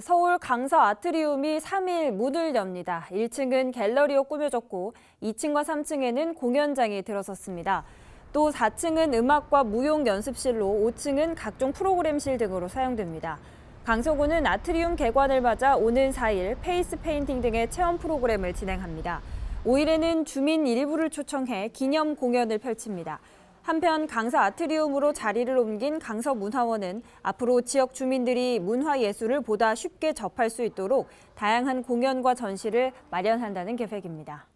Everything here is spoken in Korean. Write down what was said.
서울 강서 아트리움이 3일 문을 엽니다. 1층은 갤러리로 꾸며졌고 2층과 3층에는 공연장이 들어섰습니다. 또 4층은 음악과 무용 연습실로 5층은 각종 프로그램실 등으로 사용됩니다. 강서구는 아트리움 개관을 맞아 오는 4일 페이스 페인팅 등의 체험 프로그램을 진행합니다. 5일에는 주민 일부를 초청해 기념 공연을 펼칩니다. 한편 강서 아트리움으로 자리를 옮긴 강서문화원은 앞으로 지역 주민들이 문화예술을 보다 쉽게 접할 수 있도록 다양한 공연과 전시를 마련한다는 계획입니다.